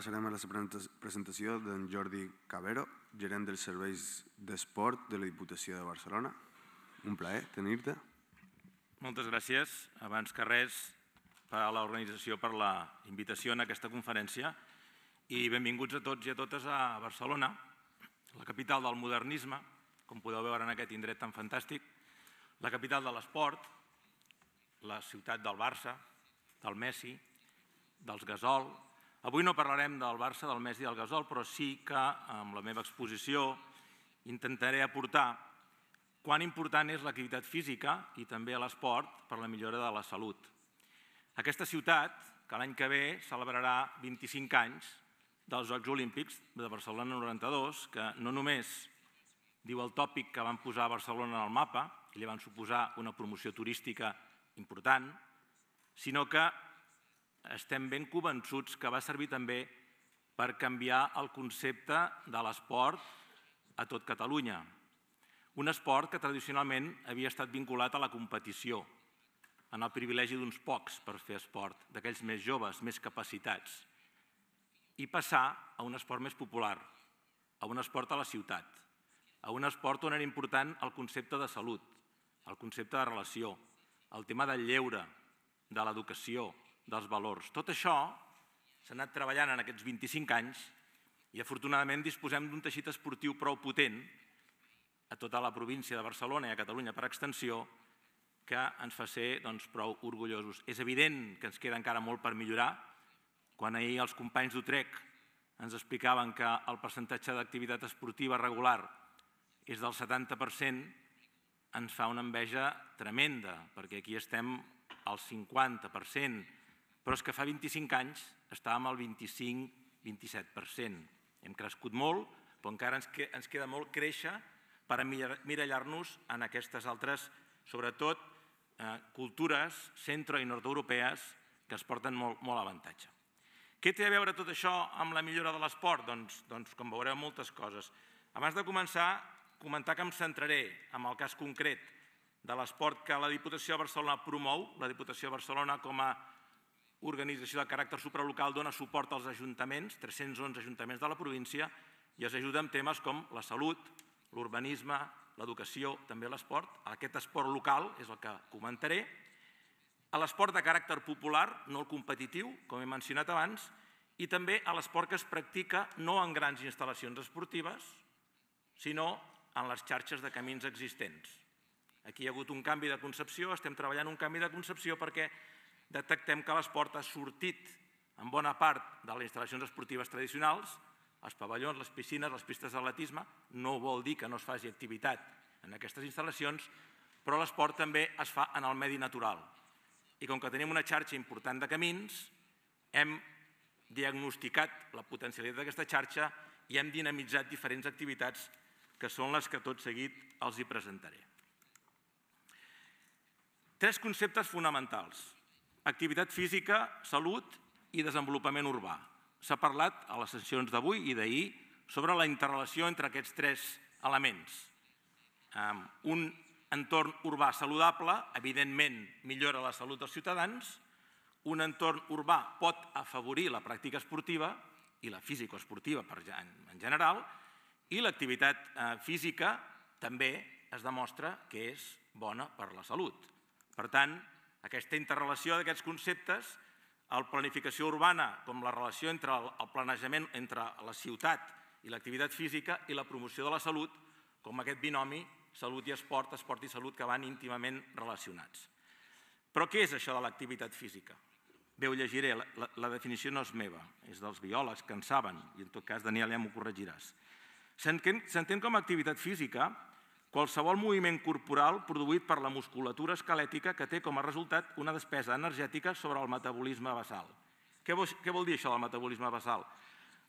passarem a la presentació d'en Jordi Cabero, gerent dels serveis d'esport de la Diputació de Barcelona. Un plaer tenir-te. Moltes gràcies. Abans que res, per a l'organització per la invitació en aquesta conferència i benvinguts a tots i a totes a Barcelona, la capital del modernisme, com podeu veure en aquest indret tan fantàstic, la capital de l'esport, la ciutat del Barça, del Messi, dels Gasol, Avui no parlarem del Barça, del Messi i del Gasol, però sí que amb la meva exposició intentaré aportar quan important és l'activitat física i també l'esport per a la millora de la salut. Aquesta ciutat, que l'any que ve celebrarà 25 anys dels Jocs Olímpics de Barcelona 92, que no només diu el tòpic que van posar Barcelona en el mapa, i li van suposar una promoció turística important, sinó que estem ben convençuts que va servir també per canviar el concepte de l'esport a tot Catalunya. Un esport que tradicionalment havia estat vinculat a la competició, en el privilegi d'uns pocs per fer esport, d'aquells més joves, més capacitats, i passar a un esport més popular, a un esport a la ciutat, a un esport on era important el concepte de salut, el concepte de relació, el tema del lleure, de l'educació, dels valors. Tot això s'ha anat treballant en aquests 25 anys i afortunadament disposem d'un teixit esportiu prou potent a tota la província de Barcelona i a Catalunya per extensió que ens fa ser doncs, prou orgullosos. És evident que ens queda encara molt per millorar. Quan ahir els companys d'Utrec ens explicaven que el percentatge d'activitat esportiva regular és del 70%, ens fa una enveja tremenda, perquè aquí estem al 50%, però és que fa 25 anys estàvem al 25-27%. Hem crescut molt, però encara ens queda molt créixer per mirallar-nos en aquestes altres, sobretot, eh, cultures centro- i nord-europees que es porten molt, molt avantatge. Què té a veure tot això amb la millora de l'esport? Doncs, doncs, com veureu, moltes coses. Abans de començar, comentar que em centraré en el cas concret de l'esport que la Diputació de Barcelona promou, la Diputació de Barcelona com a organització de caràcter supralocal dona suport als ajuntaments, 311 ajuntaments de la província, i els ajuda amb temes com la salut, l'urbanisme, l'educació, també l'esport. Aquest esport local és el que comentaré. A l'esport de caràcter popular, no el competitiu, com he mencionat abans, i també a l'esport que es practica no en grans instal·lacions esportives, sinó en les xarxes de camins existents. Aquí hi ha hagut un canvi de concepció, estem treballant un canvi de concepció perquè detectem que l'esport ha sortit en bona part de les instal·lacions esportives tradicionals, els pavellons, les piscines, les pistes d'atletisme, no vol dir que no es faci activitat en aquestes instal·lacions, però l'esport també es fa en el medi natural. I com que tenim una xarxa important de camins, hem diagnosticat la potencialitat d'aquesta xarxa i hem dinamitzat diferents activitats que són les que tot seguit els hi presentaré. Tres conceptes fonamentals Activitat física, salut i desenvolupament urbà. S'ha parlat a les sessions d'avui i d'ahir sobre la interrelació entre aquests tres elements. un entorn urbà saludable, evidentment, millora la salut dels ciutadans. Un entorn urbà pot afavorir la pràctica esportiva i la físico-esportiva en general. I l'activitat eh, física també es demostra que és bona per la salut. Per tant, aquesta interrelació d'aquests conceptes, la planificació urbana com la relació entre el planejament entre la ciutat i l'activitat física i la promoció de la salut, com aquest binomi salut i esport, esport i salut, que van íntimament relacionats. Però què és això de l'activitat física? Bé, ho llegiré, la, la definició no és meva, és dels biòlegs que en saben, i en tot cas, Daniel, ja m'ho corregiràs. S'entén com a activitat física Qualsevol moviment corporal produït per la musculatura esquelètica que té com a resultat una despesa energètica sobre el metabolisme basal. Què vol, què vol dir això del metabolisme basal?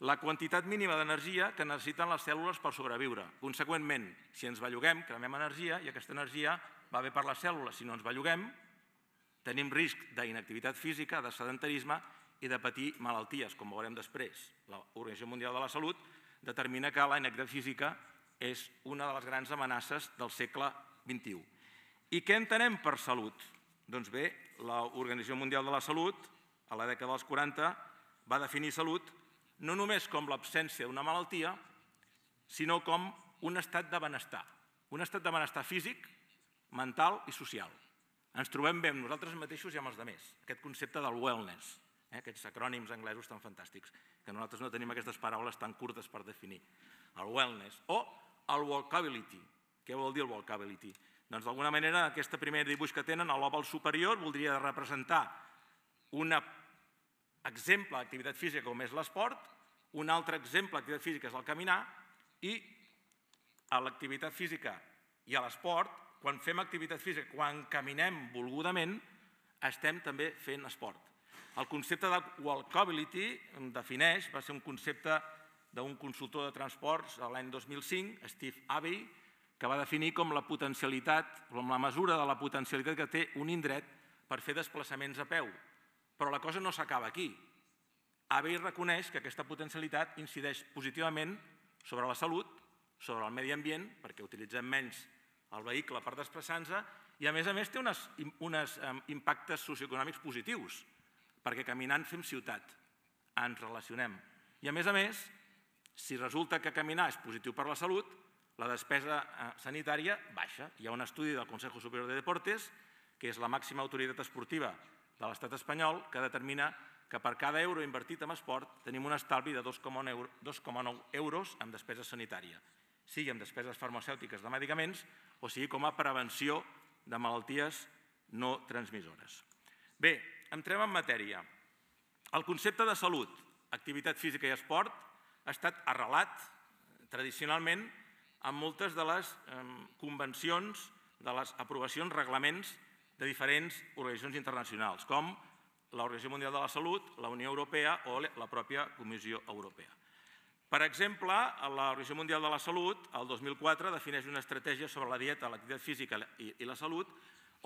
La quantitat mínima d'energia que necessiten les cèl·lules per sobreviure. Consegüentment, si ens belluguem, cremem energia i aquesta energia va bé per les cèl·lules. Si no ens belluguem, tenim risc d'inactivitat física, de sedentarisme i de patir malalties, com veurem després. L'Organització Mundial de la Salut determina que la inactivitat física és una de les grans amenaces del segle XXI. I què entenem per salut? Doncs bé, l'Organització Mundial de la Salut, a la dècada dels 40, va definir salut no només com l'absència d'una malaltia, sinó com un estat de benestar, un estat de benestar físic, mental i social. Ens trobem bé amb nosaltres mateixos i amb els altres, aquest concepte del wellness, eh? aquests acrònims anglesos tan fantàstics, que nosaltres no tenim aquestes paraules tan curtes per definir. El wellness, o el walkability. Què vol dir el walkability? Doncs d'alguna manera aquesta primera dibuix que tenen a l'oval superior voldria representar un exemple d'activitat física com és l'esport, un altre exemple d'activitat física és el caminar i a l'activitat física i a l'esport, quan fem activitat física, quan caminem volgudament, estem també fent esport. El concepte de walkability defineix, va ser un concepte d'un consultor de transports l'any 2005, Steve Abbey, que va definir com la potencialitat, com la mesura de la potencialitat que té un indret per fer desplaçaments a peu. Però la cosa no s'acaba aquí. Abbey reconeix que aquesta potencialitat incideix positivament sobre la salut, sobre el medi ambient, perquè utilitzem menys el vehicle per desplaçar-nos i a més a més té uns unes impactes socioeconòmics positius, perquè caminant fem ciutat, ens relacionem. I a més a més, si resulta que caminar és positiu per la salut, la despesa eh, sanitària baixa. Hi ha un estudi del Consejo Superior de Deportes, que és la màxima autoritat esportiva de l'estat espanyol, que determina que per cada euro invertit en esport tenim un estalvi de 2,9 euros en despesa sanitària, sigui en despeses farmacèutiques de medicaments o sigui com a prevenció de malalties no transmissores. Bé, entrem en matèria. El concepte de salut, activitat física i esport ha estat arrelat eh, tradicionalment en moltes de les convencions, de les aprovacions, reglaments de diferents organitzacions internacionals, com l'Organització Mundial de la Salut, la Unió Europea o la pròpia Comissió Europea. Per exemple, l'Organització Mundial de la Salut, el 2004, defineix una estratègia sobre la dieta, l'activitat física i la salut,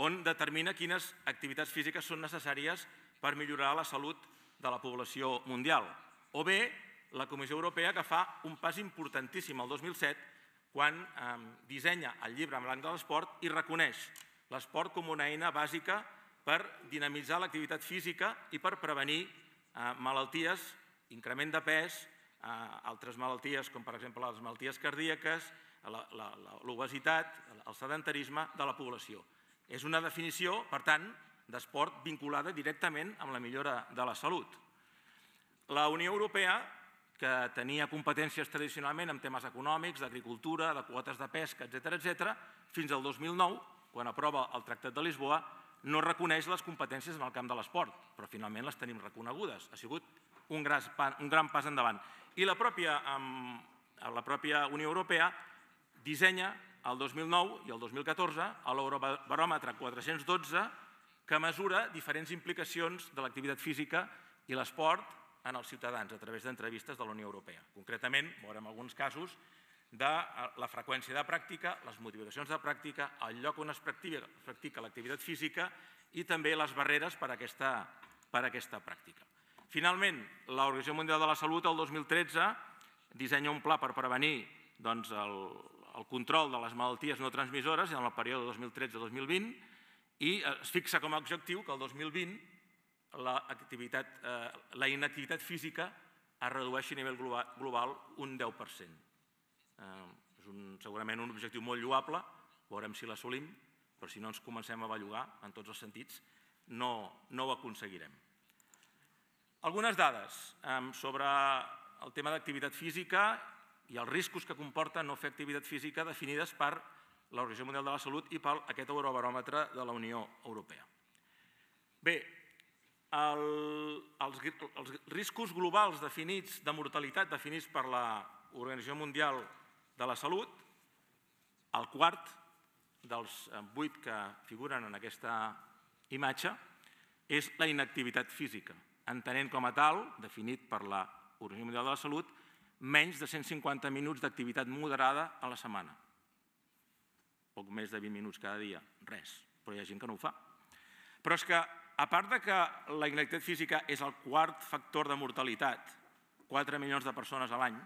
on determina quines activitats físiques són necessàries per millorar la salut de la població mundial. O bé, la Comissió Europea que fa un pas importantíssim el 2007 quan dissenya el llibre en blanc de l'esport i reconeix l'esport com una eina bàsica per dinamitzar l'activitat física i per prevenir eh, malalties, increment de pes, eh, altres malalties com per exemple les malalties cardíaques, l'obesitat, el sedentarisme de la població. És una definició, per tant, d'esport vinculada directament amb la millora de la salut. La Unió Europea que tenia competències tradicionalment en temes econòmics, d'agricultura, de quotes de pesca, etc etc, fins al 2009, quan aprova el Tractat de Lisboa, no reconeix les competències en el camp de l'esport, però finalment les tenim reconegudes. Ha sigut un gran, un gran pas endavant. I la pròpia, la pròpia Unió Europea dissenya el 2009 i el 2014 a l'Eurobaròmetre 412 que mesura diferents implicacions de l'activitat física i l'esport en els ciutadans a través d'entrevistes de la Unió Europea. Concretament, veurem alguns casos de eh, la freqüència de pràctica, les motivacions de pràctica, el lloc on es practica l'activitat física i també les barreres per a aquesta, per a aquesta pràctica. Finalment, l'Organització Mundial de la Salut el 2013 dissenya un pla per prevenir doncs, el, el control de les malalties no transmissores en el període 2013-2020 i eh, es fixa com a objectiu que el 2020 eh, la inactivitat física es redueixi a nivell global, un 10%. Eh, és un, segurament un objectiu molt lluable, veurem si l'assolim, però si no ens comencem a bellugar en tots els sentits, no, no ho aconseguirem. Algunes dades eh, sobre el tema d'activitat física i els riscos que comporta no fer activitat física definides per l'Organització Mundial de la Salut i per aquest eurobaròmetre de la Unió Europea. Bé, el, els, els riscos globals definits de mortalitat definits per l'Organització Mundial de la Salut, el quart dels eh, vuit que figuren en aquesta imatge, és la inactivitat física, entenent com a tal, definit per l'Organització Mundial de la Salut, menys de 150 minuts d'activitat moderada a la setmana. Poc més de 20 minuts cada dia, res, però hi ha gent que no ho fa. Però és que a part de que la inactivitat física és el quart factor de mortalitat, 4 milions de persones a l'any,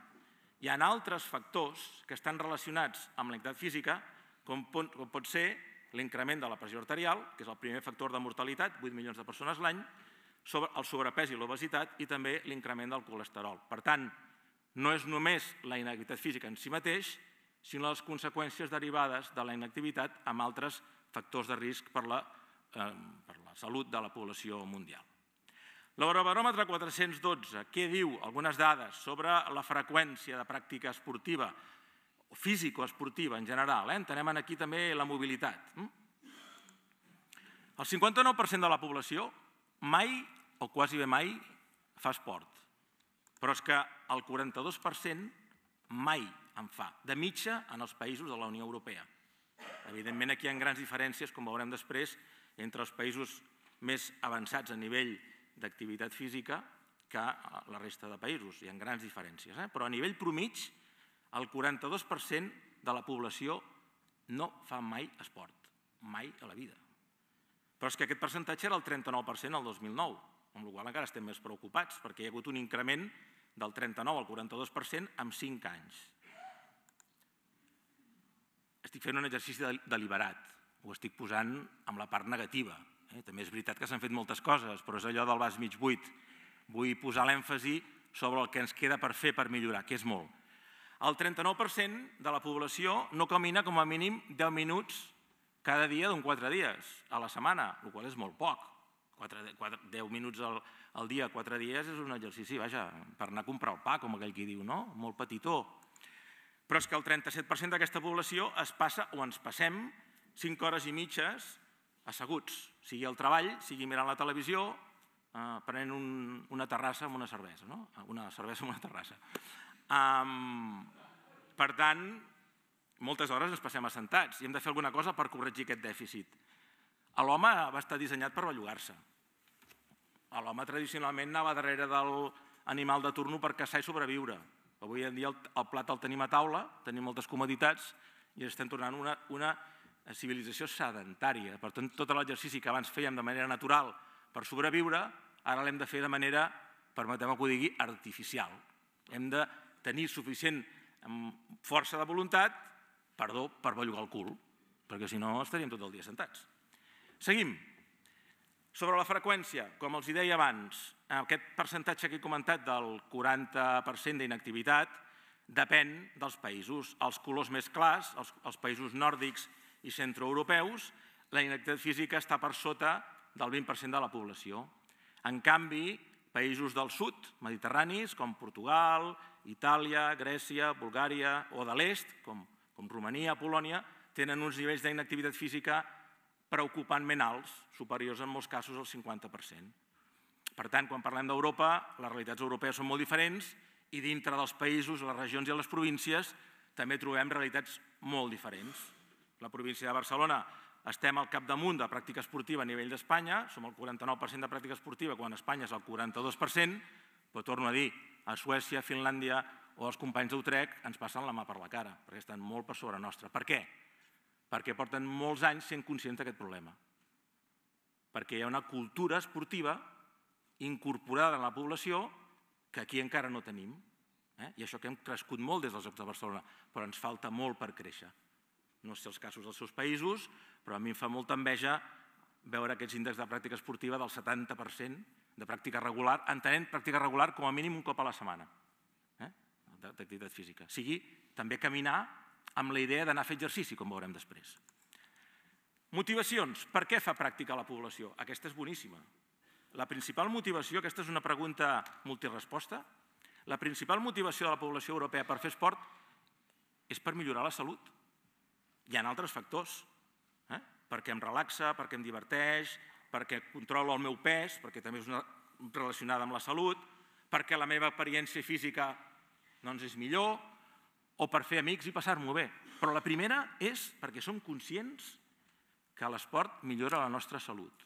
hi ha altres factors que estan relacionats amb la inactivitat física, com pot, com pot ser l'increment de la pressió arterial, que és el primer factor de mortalitat, 8 milions de persones l'any, sobre el sobrepès i l'obesitat i també l'increment del colesterol. Per tant, no és només la inactivitat física en si mateix, sinó les conseqüències derivades de la inactivitat amb altres factors de risc per la, eh, per la salut de la població mundial. L'Eurobaròmetre 412, què diu? Algunes dades sobre la freqüència de pràctica esportiva, físico-esportiva en general. Eh? Entenem aquí també la mobilitat. Mm? El 59% de la població mai o quasi bé mai fa esport. Però és que el 42% mai en fa, de mitja en els països de la Unió Europea. Evidentment, aquí hi ha grans diferències, com veurem després, entre els països més avançats a nivell d'activitat física que la resta de països. Hi ha grans diferències. Eh? Però a nivell promig, el 42% de la població no fa mai esport. Mai a la vida. Però és que aquest percentatge era el 39% el 2009, amb la qual encara estem més preocupats, perquè hi ha hagut un increment del 39 al 42% en 5 anys. Estic fent un exercici deliberat, ho estic posant amb la part negativa. Eh? També és veritat que s'han fet moltes coses, però és allò del vas mig buit. Vull posar l'èmfasi sobre el que ens queda per fer per millorar, que és molt. El 39% de la població no camina com a mínim 10 minuts cada dia d'un 4 dies a la setmana, el qual és molt poc. 4, 4, 10 minuts al, al dia, 4 dies, és un exercici, vaja, per anar a comprar el pa, com aquell qui diu, no? Molt petitó. Però és que el 37% d'aquesta població es passa o ens passem cinc hores i mitges asseguts, sigui al treball, sigui mirant la televisió, eh, prenent un, una terrassa amb una cervesa, no? Ah, una cervesa amb una terrassa. Um, per tant, moltes hores ens passem assentats i hem de fer alguna cosa per corregir aquest dèficit. L'home va estar dissenyat per bellugar-se. L'home tradicionalment anava darrere del animal de turno per caçar i sobreviure. Avui en dia el, el plat el tenim a taula, tenim moltes comoditats i estem tornant una, una Eh, civilització sedentària. Per tant, tot l'exercici que abans fèiem de manera natural per sobreviure, ara l'hem de fer de manera, permetem me que ho digui, artificial. Hem de tenir suficient mm, força de voluntat, perdó, per bellugar el cul, perquè si no estaríem tot el dia sentats. Seguim. Sobre la freqüència, com els deia abans, aquest percentatge que he comentat del 40% d'inactivitat depèn dels països. Els colors més clars, els, els països nòrdics i centroeuropeus, la inactivitat física està per sota del 20% de la població. En canvi, països del sud, mediterranis, com Portugal, Itàlia, Grècia, Bulgària, o de l'est, com, com Romania, Polònia, tenen uns nivells d'inactivitat física preocupantment alts, superiors en molts casos al 50%. Per tant, quan parlem d'Europa, les realitats europees són molt diferents i dintre dels països, les regions i les províncies també trobem realitats molt diferents. La província de Barcelona estem al capdamunt de pràctica esportiva a nivell d'Espanya, som el 49% de pràctica esportiva quan Espanya és el 42%, però torno a dir, a Suècia, Finlàndia o els companys d'Utrecht ens passen la mà per la cara, perquè estan molt per sobre nostra. Per què? Perquè porten molts anys sent conscients d'aquest problema. Perquè hi ha una cultura esportiva incorporada en la població que aquí encara no tenim. Eh? I això que hem crescut molt des dels Jocs de Barcelona, però ens falta molt per créixer. No sé els casos dels seus països, però a mi em fa molta enveja veure aquests índexs de pràctica esportiva del 70% de pràctica regular, entenent pràctica regular com a mínim un cop a la setmana eh? d'activitat física. O sigui, també caminar amb la idea d'anar a fer exercici, com veurem després. Motivacions. Per què fa pràctica la població? Aquesta és boníssima. La principal motivació, aquesta és una pregunta multiresposta, la principal motivació de la població europea per fer esport és per millorar la salut hi ha altres factors, eh? perquè em relaxa, perquè em diverteix, perquè controlo el meu pes, perquè també és una relacionada amb la salut, perquè la meva experiència física doncs, és millor, o per fer amics i passar-m'ho bé. Però la primera és perquè som conscients que l'esport millora la nostra salut.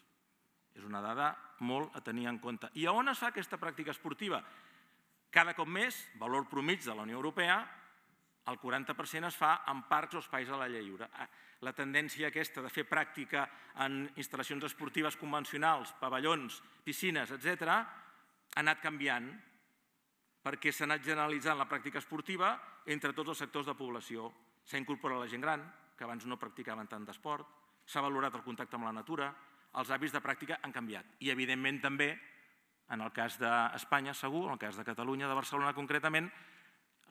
És una dada molt a tenir en compte. I a on es fa aquesta pràctica esportiva? Cada cop més, valor promig de la Unió Europea, el 40% es fa en parcs o espais a la lliure. Ah, la tendència aquesta de fer pràctica en instal·lacions esportives convencionals, pavellons, piscines, etc., ha anat canviant perquè s'ha anat generalitzant la pràctica esportiva entre tots els sectors de població. S'ha incorporat la gent gran, que abans no practicaven tant d'esport, s'ha valorat el contacte amb la natura, els hàbits de pràctica han canviat. I, evidentment, també, en el cas d'Espanya, segur, en el cas de Catalunya, de Barcelona concretament,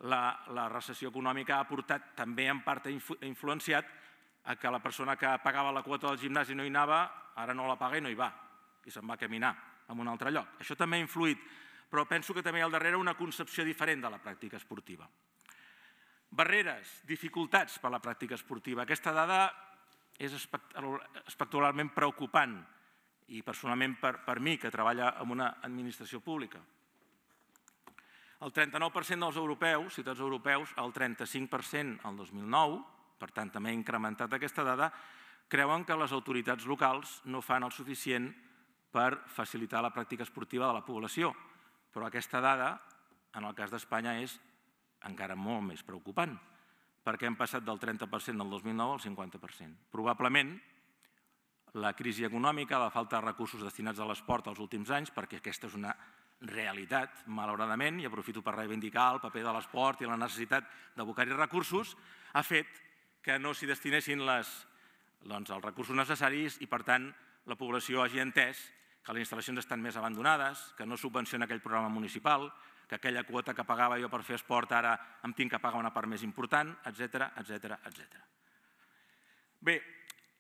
la, la recessió econòmica ha portat, també en part ha influenciat, a que la persona que pagava la quota del gimnàs i no hi anava, ara no la paga i no hi va, i se'n va a caminar a un altre lloc. Això també ha influït, però penso que també hi ha al darrere una concepció diferent de la pràctica esportiva. Barreres, dificultats per a la pràctica esportiva. Aquesta dada és espectacularment preocupant i personalment per, per mi, que treballa en una administració pública el 39% dels europeus, ciutats europeus, el 35% el 2009, per tant també ha incrementat aquesta dada, creuen que les autoritats locals no fan el suficient per facilitar la pràctica esportiva de la població. Però aquesta dada, en el cas d'Espanya, és encara molt més preocupant, perquè hem passat del 30% del 2009 al 50%. Probablement, la crisi econòmica, la falta de recursos destinats a l'esport els últims anys, perquè aquesta és una realitat, malauradament, i aprofito per reivindicar el paper de l'esport i la necessitat d'abocar-hi recursos, ha fet que no s'hi destinessin les, doncs, els recursos necessaris i, per tant, la població hagi entès que les instal·lacions estan més abandonades, que no subvenciona aquell programa municipal, que aquella quota que pagava jo per fer esport ara em tinc que pagar una part més important, etc etc etc. Bé,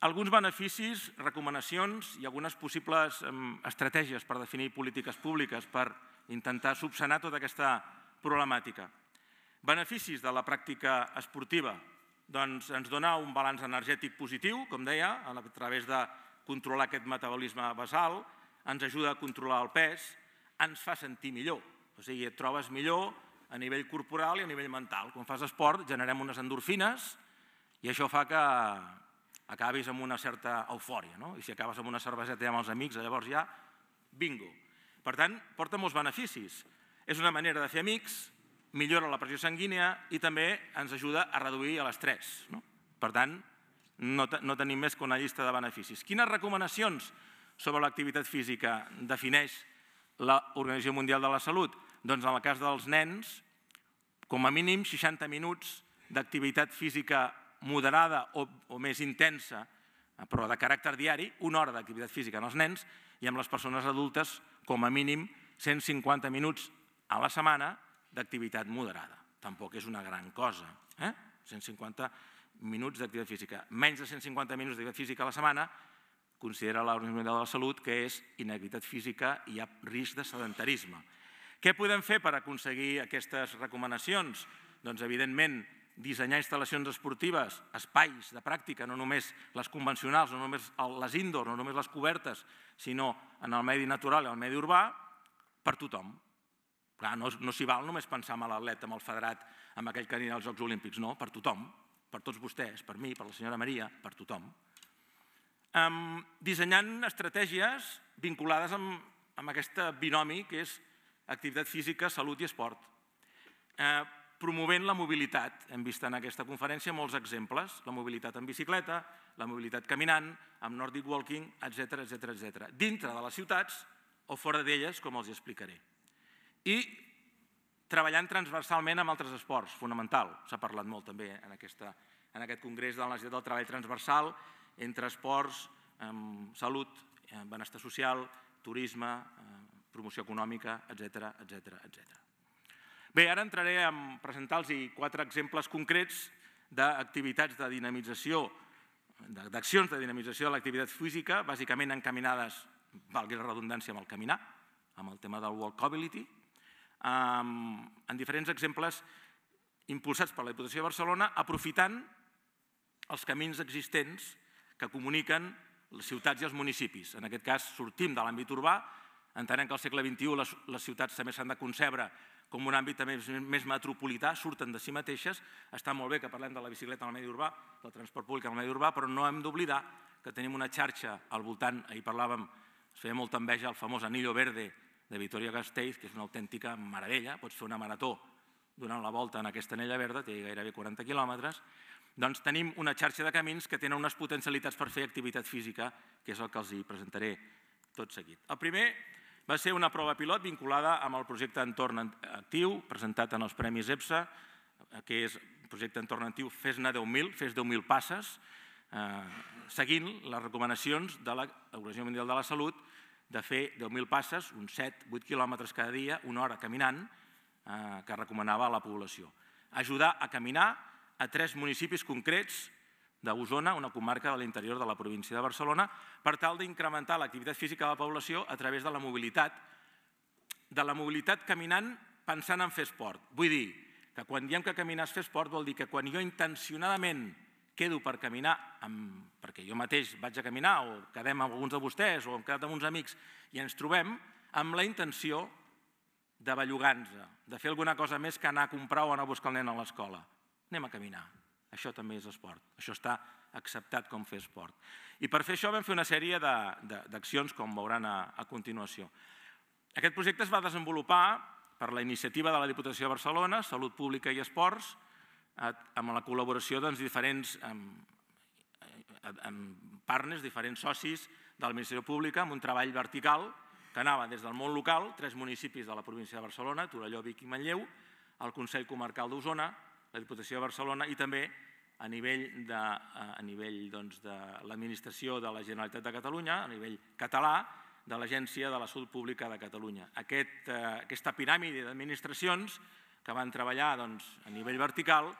alguns beneficis, recomanacions i algunes possibles estratègies per definir polítiques públiques per intentar subsanar tota aquesta problemàtica. Beneficis de la pràctica esportiva. Doncs ens dona un balanç energètic positiu, com deia, a través de controlar aquest metabolisme basal, ens ajuda a controlar el pes, ens fa sentir millor. O sigui, et trobes millor a nivell corporal i a nivell mental. Quan fas esport generem unes endorfines i això fa que, acabis amb una certa eufòria, no? I si acabes amb una cerveseta amb els amics, eh, llavors ja, bingo. Per tant, porta molts beneficis. És una manera de fer amics, millora la pressió sanguínia i també ens ajuda a reduir l'estrès. No? Per tant, no, no tenim més que una llista de beneficis. Quines recomanacions sobre l'activitat física defineix l'Organització Mundial de la Salut? Doncs en el cas dels nens, com a mínim 60 minuts d'activitat física moderada o, o més intensa, eh, però de caràcter diari, una hora d'activitat física en els nens i amb les persones adultes, com a mínim, 150 minuts a la setmana d'activitat moderada. Tampoc és una gran cosa. Eh? 150 minuts d'activitat física. Menys de 150 minuts d'activitat física a la setmana considera l'Organització Mundial de la Salut que és inactivitat física i hi ha risc de sedentarisme. Què podem fer per aconseguir aquestes recomanacions? Doncs, evidentment, dissenyar instal·lacions esportives, espais de pràctica, no només les convencionals, no només les indoor, no només les cobertes, sinó en el medi natural i el medi urbà, per tothom. Clar, no, no s'hi val només pensar en l'atleta, en el federat, en aquell que anirà als Jocs Olímpics, no, per tothom, per tots vostès, per mi, per la senyora Maria, per tothom. Um, dissenyant estratègies vinculades amb, amb aquest binomi que és activitat física, salut i esport. Eh, uh, promovent la mobilitat. Hem vist en aquesta conferència molts exemples, la mobilitat en bicicleta, la mobilitat caminant, amb Nordic Walking, etc etc etc. dintre de les ciutats o fora d'elles, com els explicaré. I treballant transversalment amb altres esports, fonamental. S'ha parlat molt també en, aquesta, en aquest Congrés de la Necessitat del Treball Transversal entre esports, eh, salut, benestar social, turisme, eh, promoció econòmica, etc etc etc. Bé, ara entraré a presentar-los quatre exemples concrets d'activitats de dinamització, d'accions de dinamització de l'activitat física, bàsicament encaminades, valgui la redundància, amb el caminar, amb el tema del walkability, en diferents exemples impulsats per la Diputació de Barcelona, aprofitant els camins existents que comuniquen les ciutats i els municipis. En aquest cas, sortim de l'àmbit urbà, entenem que al segle XXI les, ciutats també s'han de concebre com un àmbit també més metropolità, surten de si mateixes. Està molt bé que parlem de la bicicleta en el medi urbà, del transport públic en el medi urbà, però no hem d'oblidar que tenim una xarxa al voltant, ahir parlàvem, es feia molta enveja el famós Anillo Verde de Vitoria Castells, que és una autèntica meravella, pots fer una marató donant la volta en aquesta anella verda, té gairebé 40 quilòmetres, doncs tenim una xarxa de camins que tenen unes potencialitats per fer activitat física, que és el que els hi presentaré tot seguit. El primer va ser una prova pilot vinculada amb el projecte Entorn Actiu, presentat en els Premis EPSA, que és el projecte Entorn Actiu Fes-ne 10.000, fes 10.000 passes, eh, seguint les recomanacions de l'Organització Mundial de la Salut de fer 10.000 passes, uns 7-8 quilòmetres cada dia, una hora caminant, eh, que recomanava a la població. Ajudar a caminar a tres municipis concrets d'Osona, una comarca de l'interior de la província de Barcelona, per tal d'incrementar l'activitat física de la població a través de la mobilitat, de la mobilitat caminant pensant en fer esport. Vull dir que quan diem que caminar és fer esport vol dir que quan jo intencionadament quedo per caminar, amb, perquè jo mateix vaig a caminar o quedem amb alguns de vostès o hem quedat amb uns amics i ens trobem amb la intenció de bellugar-nos, de fer alguna cosa més que anar a comprar o anar a buscar el nen a l'escola. Anem a caminar. Això també és esport. Això està acceptat com fer esport. I per fer això vam fer una sèrie d'accions, com veuran a, a continuació. Aquest projecte es va desenvolupar per la iniciativa de la Diputació de Barcelona, Salut Pública i Esports, amb la col·laboració de doncs, diferents amb, amb partners, diferents socis de l'administració pública, amb un treball vertical que anava des del món local, tres municipis de la província de Barcelona, Torelló, Vic i Manlleu, el Consell Comarcal d'Osona, la Diputació de Barcelona i també a nivell de, a nivell, doncs, de l'administració de la Generalitat de Catalunya, a nivell català, de l'Agència de la Salut Pública de Catalunya. Aquest, eh, aquesta piràmide d'administracions que van treballar doncs, a nivell vertical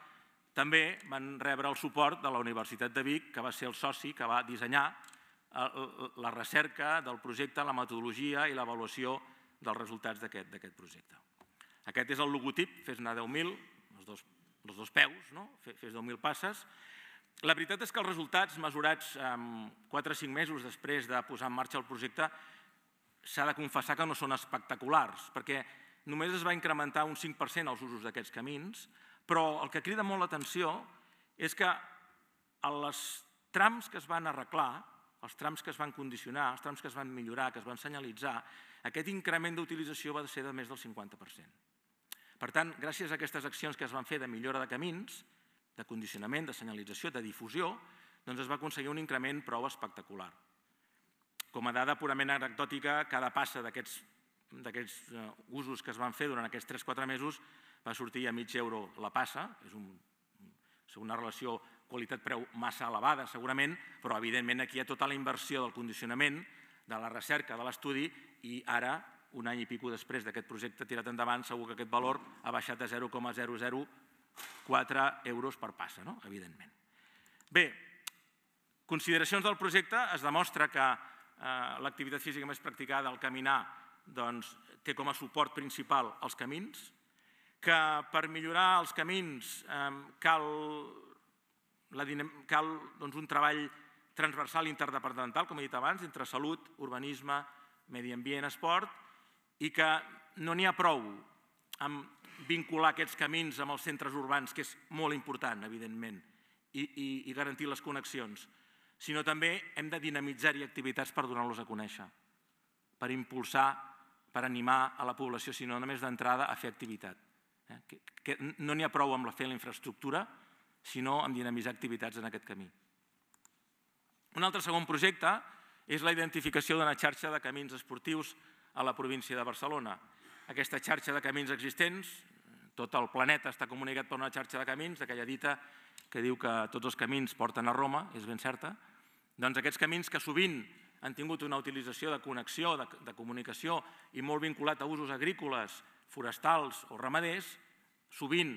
també van rebre el suport de la Universitat de Vic, que va ser el soci que va dissenyar eh, la recerca del projecte, la metodologia i l'avaluació dels resultats d'aquest projecte. Aquest és el logotip, fes ne 10.000, els dos els dos peus, no? fes 10.000 passes. La veritat és que els resultats mesurats 4 o 5 mesos després de posar en marxa el projecte s'ha de confessar que no són espectaculars, perquè només es va incrementar un 5% els usos d'aquests camins, però el que crida molt l'atenció és que els trams que es van arreglar, els trams que es van condicionar, els trams que es van millorar, que es van senyalitzar, aquest increment d'utilització va ser de més del 50%. Per tant, gràcies a aquestes accions que es van fer de millora de camins, de condicionament, de senyalització, de difusió, doncs es va aconseguir un increment prou espectacular. Com a dada purament anecdòtica, cada passa d'aquests eh, usos que es van fer durant aquests 3-4 mesos va sortir a mig euro la passa, és un, una relació qualitat-preu massa elevada, segurament, però evidentment aquí hi ha tota la inversió del condicionament, de la recerca, de l'estudi, i ara un any i pico després d'aquest projecte tirat endavant, segur que aquest valor ha baixat a 0,004 euros per passa, no? evidentment. Bé, consideracions del projecte. Es demostra que eh, l'activitat física més practicada, el caminar, doncs, té com a suport principal els camins, que per millorar els camins cal, la cal doncs, un treball transversal interdepartamental, com he dit abans, entre salut, urbanisme, medi ambient, esport, i que no n'hi ha prou amb vincular aquests camins amb els centres urbans, que és molt important, evidentment, i, i, garantir les connexions, sinó també hem de dinamitzar-hi activitats per donar-los a conèixer, per impulsar, per animar a la població, sinó només d'entrada a fer activitat. Eh? Que, que no n'hi ha prou amb la fer la infraestructura, sinó amb dinamitzar activitats en aquest camí. Un altre segon projecte és la identificació d'una xarxa de camins esportius a la província de Barcelona. Aquesta xarxa de camins existents, tot el planeta està comunicat per una xarxa de camins, aquella dita que diu que tots els camins porten a Roma, és ben certa, doncs aquests camins que sovint han tingut una utilització de connexió, de, de comunicació i molt vinculat a usos agrícoles, forestals o ramaders, sovint,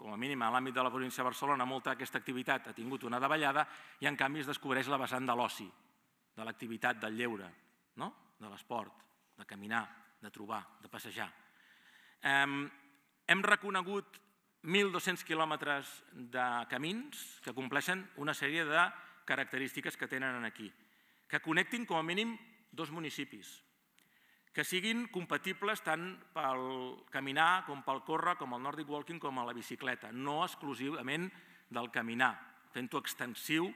com a mínim a l'àmbit de la província de Barcelona, molta aquesta activitat ha tingut una davallada i en canvi es descobreix la vessant de l'oci, de l'activitat del lleure, no? de l'esport de caminar, de trobar, de passejar. Hem reconegut 1.200 quilòmetres de camins que compleixen una sèrie de característiques que tenen aquí, que connectin com a mínim dos municipis, que siguin compatibles tant pel caminar com pel córrer, com el Nordic Walking, com a la bicicleta, no exclusivament del caminar, fent-ho extensiu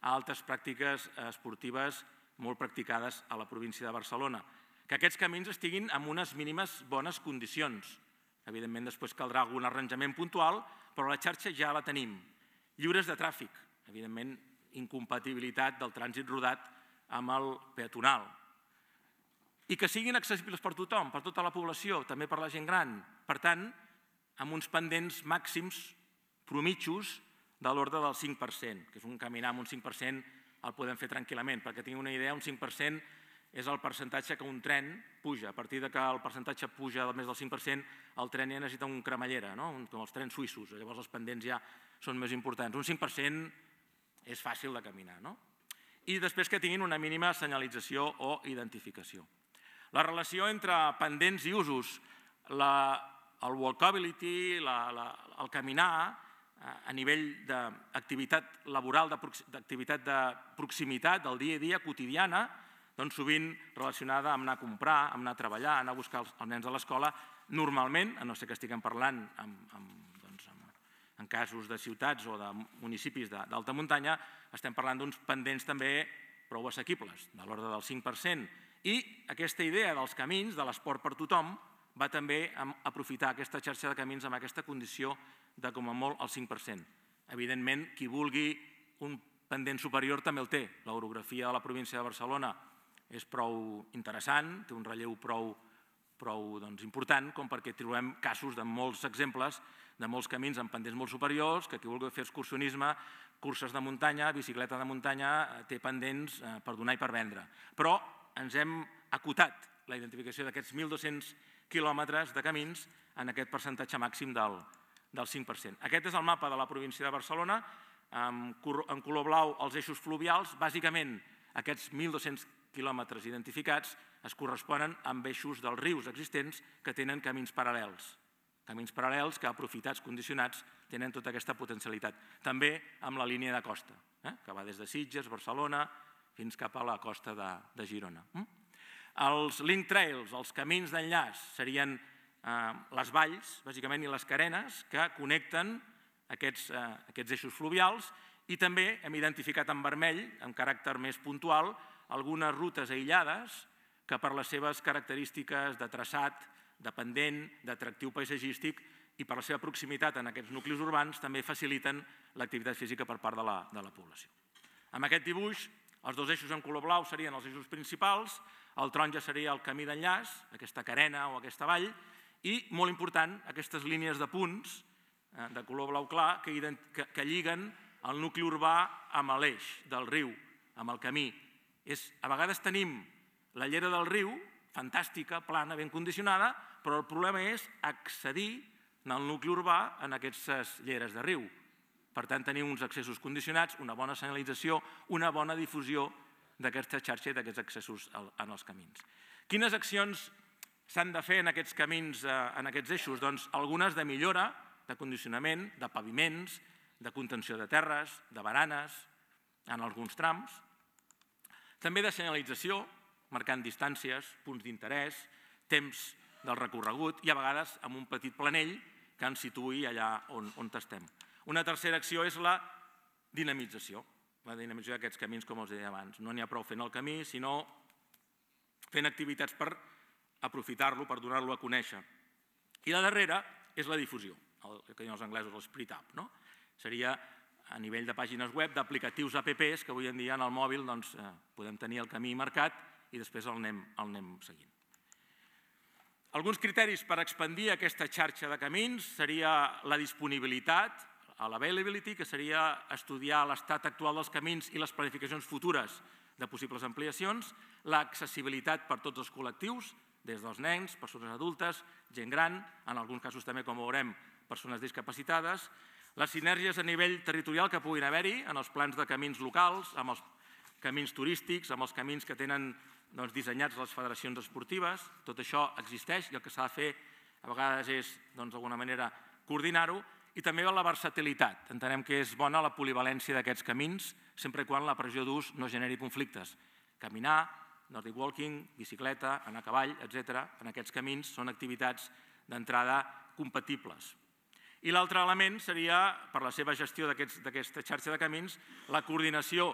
a altres pràctiques esportives molt practicades a la província de Barcelona que aquests camins estiguin en unes mínimes bones condicions. Evidentment, després caldrà algun arranjament puntual, però la xarxa ja la tenim. Lliures de tràfic, evidentment, incompatibilitat del trànsit rodat amb el peatonal. I que siguin accessibles per tothom, per tota la població, també per la gent gran. Per tant, amb uns pendents màxims promitjos de l'ordre del 5%, que és un caminar amb un 5% el podem fer tranquil·lament. Perquè tinc una idea, un 5% és el percentatge que un tren puja. A partir de que el percentatge puja més del 5%, el tren ja necessita un cremallera, no? com els trens suïssos. Llavors els pendents ja són més importants. Un 5% és fàcil de caminar. No? I després que tinguin una mínima senyalització o identificació. La relació entre pendents i usos, la, el walkability, la, la, el caminar, eh, a nivell d'activitat laboral, d'activitat de proximitat, del dia a dia, quotidiana, doncs sovint relacionada amb anar a comprar, amb anar a treballar, anar a buscar els, els nens a l'escola, normalment, a no ser que estiguem parlant amb, amb, doncs, amb, en casos de ciutats o de municipis d'alta muntanya, estem parlant d'uns pendents també prou assequibles, de l'ordre del 5%. I aquesta idea dels camins, de l'esport per tothom, va també aprofitar aquesta xarxa de camins amb aquesta condició de com a molt el 5%. Evidentment, qui vulgui un pendent superior també el té. L'orografia de la província de Barcelona és prou interessant, té un relleu prou, prou doncs, important, com perquè trobem casos de molts exemples de molts camins amb pendents molt superiors, que qui vulgui fer excursionisme, curses de muntanya, bicicleta de muntanya, eh, té pendents eh, per donar i per vendre. Però ens hem acotat la identificació d'aquests 1.200 quilòmetres de camins en aquest percentatge màxim del, del 5%. Aquest és el mapa de la província de Barcelona, en color blau els eixos fluvials, bàsicament aquests 1.200 quilòmetres identificats es corresponen amb eixos dels rius existents que tenen camins paral·lels. Camins paral·lels que, aprofitats, condicionats, tenen tota aquesta potencialitat. També amb la línia de costa, eh? que va des de Sitges, Barcelona, fins cap a la costa de, de Girona. Mm? Els link trails, els camins d'enllaç, serien eh, les valls, bàsicament, i les carenes que connecten aquests, eh, aquests eixos fluvials i també hem identificat en vermell, amb caràcter més puntual, algunes rutes aïllades que per les seves característiques de traçat, de pendent, d'atractiu paisatgístic i per la seva proximitat en aquests nuclis urbans també faciliten l'activitat física per part de la, de la població. Amb aquest dibuix, els dos eixos en color blau serien els eixos principals, el taronja seria el camí d'enllaç, aquesta carena o aquesta vall, i, molt important, aquestes línies de punts eh, de color blau clar que, que, que lliguen el nucli urbà amb l'eix del riu, amb el camí, és, a vegades tenim la llera del riu, fantàstica, plana, ben condicionada, però el problema és accedir al nucli urbà en aquestes lleres de riu. Per tant, tenir uns accessos condicionats, una bona senyalització, una bona difusió d'aquesta xarxa i d'aquests accessos en els camins. Quines accions s'han de fer en aquests camins, eh, en aquests eixos? Doncs algunes de millora, de condicionament, de paviments, de contenció de terres, de baranes, en alguns trams, també de senyalització, marcant distàncies, punts d'interès, temps del recorregut i a vegades amb un petit planell que ens situï allà on, on estem. Una tercera acció és la dinamització, la dinamització d'aquests camins, com els deia abans. No n'hi ha prou fent el camí, sinó fent activitats per aprofitar-lo, per donar-lo a conèixer. I la darrera és la difusió, el que diuen els anglesos, el split up. No? Seria a nivell de pàgines web, d'aplicatius apps que avui en dia en el mòbil doncs, eh, podem tenir el camí marcat i després el anem, el anem seguint. Alguns criteris per expandir aquesta xarxa de camins seria la disponibilitat, l'availability, que seria estudiar l'estat actual dels camins i les planificacions futures de possibles ampliacions, l'accessibilitat per tots els col·lectius, des dels nens, persones adultes, gent gran, en alguns casos també, com veurem, persones discapacitades, les sinergies a nivell territorial que puguin haver-hi en els plans de camins locals, amb els camins turístics, amb els camins que tenen doncs, dissenyats les federacions esportives. Tot això existeix i el que s'ha de fer a vegades és doncs, d'alguna doncs, manera coordinar-ho i també la versatilitat. Entenem que és bona la polivalència d'aquests camins, sempre quan la pressió d'ús no generi conflictes. Caminar, nordic walking, bicicleta, anar a cavall, etc. En aquests camins són activitats d'entrada compatibles. I l'altre element seria, per la seva gestió d'aquesta xarxa de camins, la coordinació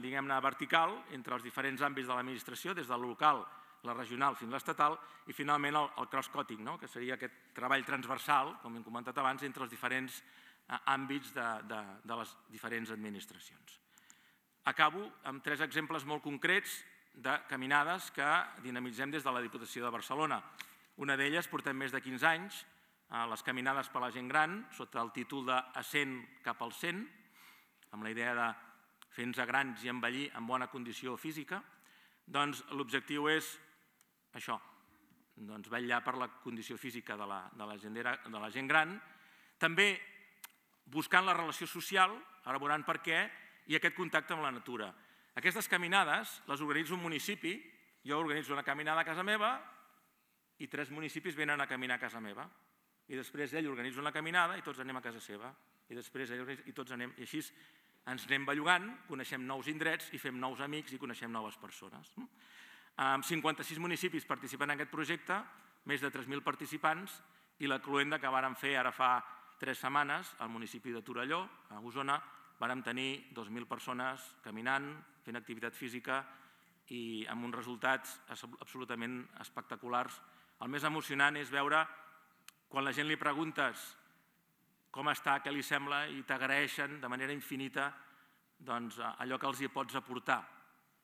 diguem-ne vertical entre els diferents àmbits de l'administració, des del local, la regional fins a l'estatal, i finalment el, el cross-cutting, no? que seria aquest treball transversal, com hem comentat abans, entre els diferents eh, àmbits de, de, de les diferents administracions. Acabo amb tres exemples molt concrets de caminades que dinamitzem des de la Diputació de Barcelona. Una d'elles portem més de 15 anys, les caminades per la gent gran, sota el títol de Ascent cap al 100, amb la idea de fer-nos grans i envellir en bona condició física, doncs l'objectiu és això, doncs vetllar per la condició física de la, de la, gent, de la gent gran, també buscant la relació social, ara veuran per què, i aquest contacte amb la natura. Aquestes caminades les organitza un municipi, jo organitzo una caminada a casa meva i tres municipis venen a caminar a casa meva i després ell organitza una caminada i tots anem a casa seva. I després ell i tots anem... I així ens anem bellugant, coneixem nous indrets i fem nous amics i coneixem noves persones. Mm? Amb 56 municipis participant en aquest projecte, més de 3.000 participants i la cluenda que vàrem fer ara fa 3 setmanes al municipi de Torelló, a Osona, vàrem tenir 2.000 persones caminant, fent activitat física i amb uns resultats absolutament espectaculars. El més emocionant és veure quan la gent li preguntes com està, què li sembla, i t'agraeixen de manera infinita doncs, eh, allò que els hi pots aportar.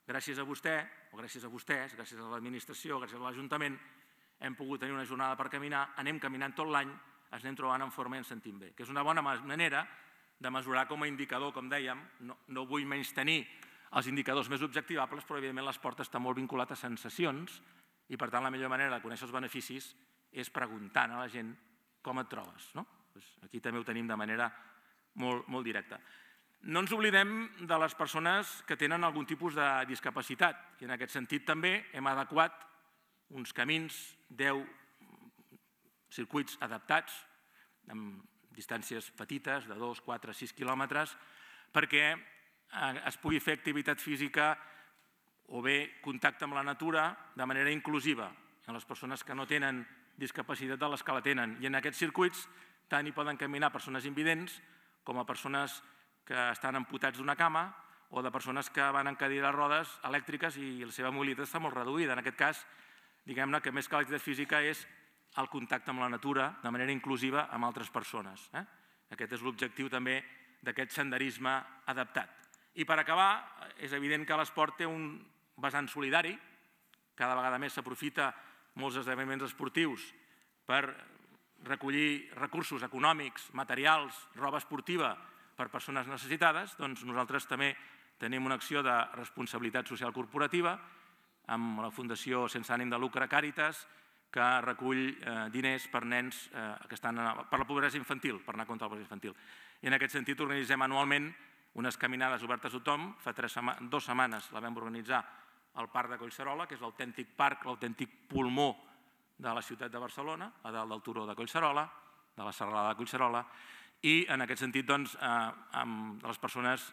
Gràcies a vostè, o gràcies a vostès, gràcies a l'administració, gràcies a l'Ajuntament, hem pogut tenir una jornada per caminar, anem caminant tot l'any, ens anem trobant en forma i ens sentim bé, que és una bona manera de mesurar com a indicador, com dèiem, no, no vull menys tenir els indicadors més objectivables, però evidentment l'esport està molt vinculat a sensacions i per tant la millor manera de conèixer els beneficis és preguntant a la gent com et trobes. No? Pues aquí també ho tenim de manera molt, molt directa. No ens oblidem de les persones que tenen algun tipus de discapacitat i en aquest sentit també hem adequat uns camins, 10 circuits adaptats amb distàncies petites de 2, 4, 6 quilòmetres perquè eh, es pugui fer activitat física o bé contacte amb la natura de manera inclusiva a les persones que no tenen discapacitat de les que la tenen. I en aquests circuits tant hi poden caminar persones invidents com a persones que estan amputats d'una cama o de persones que van en cadira de rodes elèctriques i la seva mobilitat està molt reduïda. En aquest cas, diguem-ne que més que l'activitat física és el contacte amb la natura de manera inclusiva amb altres persones. Eh? Aquest és l'objectiu també d'aquest senderisme adaptat. I per acabar, és evident que l'esport té un vessant solidari, cada vegada més s'aprofita molts esdeveniments esportius per recollir recursos econòmics, materials, roba esportiva per persones necessitades, doncs nosaltres també tenim una acció de responsabilitat social corporativa amb la Fundació Sense Ànim de Lucre Càritas, que recull eh, diners per nens eh, que estan per la pobresa infantil, per anar contra la pobresa infantil. I en aquest sentit organitzem anualment unes caminades obertes a tothom. Fa tres, dues setmanes la vam organitzar el parc de Collserola, que és l'autèntic parc, l'autèntic pulmó de la ciutat de Barcelona, a dalt del turó de Collserola, de la serralada de Collserola, i en aquest sentit doncs, eh, les persones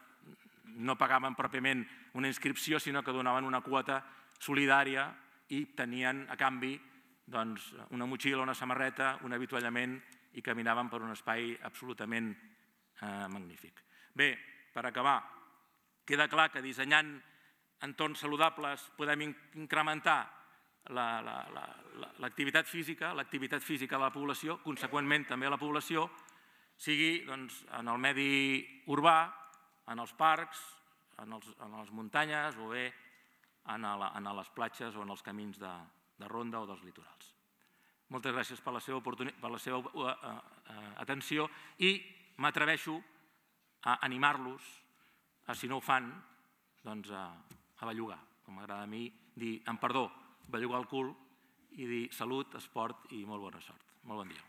no pagaven pròpiament una inscripció, sinó que donaven una quota solidària i tenien a canvi doncs, una motxilla, una samarreta, un avituallament i caminaven per un espai absolutament eh, magnífic. Bé, per acabar, queda clar que dissenyant entorns saludables podem incrementar l'activitat la, la, la, física, l'activitat física de la població, conseqüentment també la població, sigui doncs, en el medi urbà, en els parcs, en, els, en les muntanyes o bé en, la, en les platges o en els camins de, de ronda o dels litorals. Moltes gràcies per la seva, per la seva uh, uh, atenció i m'atreveixo a animar-los, a, eh, si no ho fan, doncs, a, uh, a bellugar, com m'agrada a mi dir, amb perdó, bellugar el cul i dir salut, esport i molt bona sort. Molt bon dia.